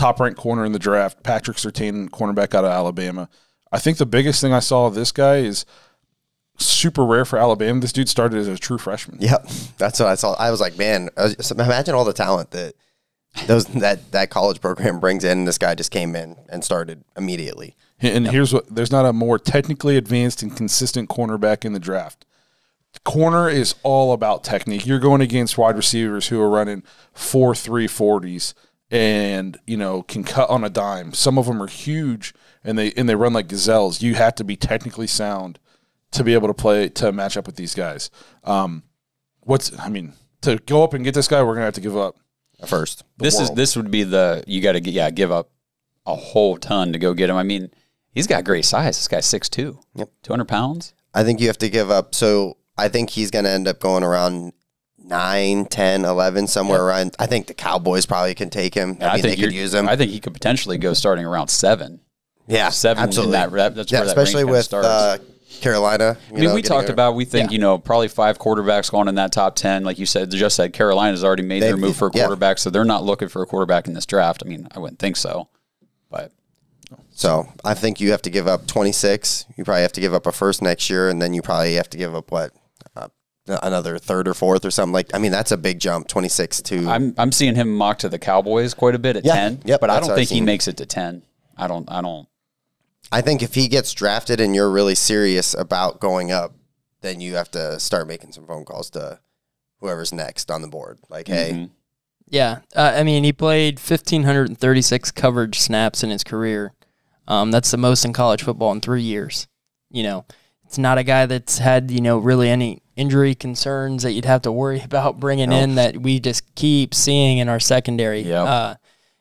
top ranked corner in the draft. Patrick Sertain, cornerback out of Alabama. I think the biggest thing I saw of this guy is super rare for Alabama. This dude started as a true freshman. Yep, that's what I saw. I was like, man, imagine all the talent that those that that college program brings in. This guy just came in and started immediately. And yep. here's what: there's not a more technically advanced and consistent cornerback in the draft. Corner is all about technique. You're going against wide receivers who are running four three forties. 40s and you know can cut on a dime. Some of them are huge and they and they run like gazelles. You have to be technically sound to be able to play to match up with these guys. Um, what's I mean to go up and get this guy, we're gonna have to give up first. This world. is this would be the you got to yeah give up a whole ton to go get him. I mean he's got great size. This guy's two, yep. 200 pounds. I think you have to give up. So I think he's going to end up going around nine, 10, 11, somewhere yep. around. I think the Cowboys probably can take him. I, I mean, think they could use him. I think he could potentially go starting around seven. Yeah, seven. Absolutely. That, that's yeah, where especially with Uh, Carolina. I mean, know, we talked about we think yeah. you know probably five quarterbacks going in that top ten. Like you said, just said Carolina's already made they, their move for a quarterback, yeah. so they're not looking for a quarterback in this draft. I mean, I wouldn't think so, but. So I think you have to give up 26. You probably have to give up a first next year, and then you probably have to give up what another third or fourth or something like. I mean, that's a big jump, twenty six to. I'm I'm seeing him mock to the Cowboys quite a bit at yeah, ten. Yep, but I don't think he makes it to ten. I don't. I don't. I think if he gets drafted and you're really serious about going up, then you have to start making some phone calls to whoever's next on the board. Like, mm-hmm. hey. Yeah, uh, I mean, he played 1,536 coverage snaps in his career. Um, that's the most in college football in three years. You know, it's not a guy that's had you know really any injury concerns that you'd have to worry about bringing nope. in that we just keep seeing in our secondary. Yep. Uh,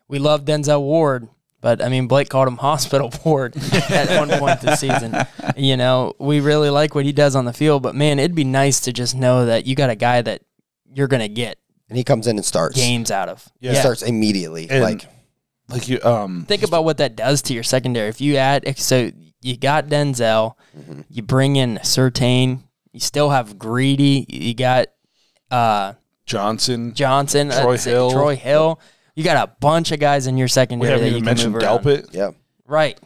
we love Denzel Ward, but I mean Blake called him hospital ward at one point this season. You know, we really like what he does on the field, but man, it'd be nice to just know that you got a guy that you're gonna get and he comes in and starts games out of. Yeah. He starts immediately. And like like you um think about what that does to your secondary. If you add so you got Denzel, mm-hmm. you bring in Sertain, you still have Greedy, you got uh Johnson, Johnson, uh, Troy uh, Hill, Troy Hill. You got a bunch of guys in your secondary. We haven't even mentioned Delpit. Yeah, right.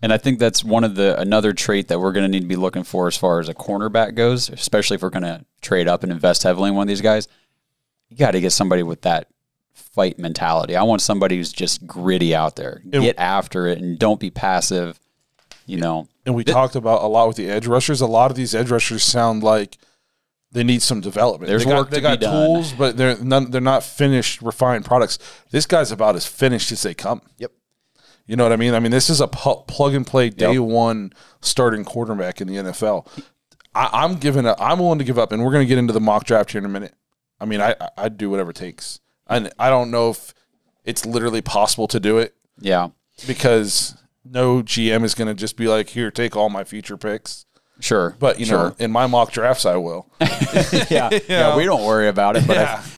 And I think that's one of the another trait that we're going to need to be looking for as far as a cornerback goes, especially if we're going to trade up and invest heavily in one of these guys. You got to get somebody with that fight mentality. I want somebody who's just gritty out there, and get after it, and don't be passive. You know. And we Th- talked about a lot with the edge rushers. A lot of these edge rushers sound like they need some development. There's they got, work they to got be tools, done. but they're none, they're not finished, refined products. This guy's about as finished as they come. Yep. You know what I mean? I mean, this is a pu- plug and play day yep. one starting quarterback in the NFL. I, am giving up. I'm willing to give up, and we're going to get into the mock draft here in a minute. I mean, I I'd do whatever it takes. And I don't know if it's literally possible to do it. Yeah. Because no GM is going to just be like, here, take all my future picks. Sure. But, you sure. know, in my mock drafts, I will. yeah. yeah. We don't worry about it. But yeah.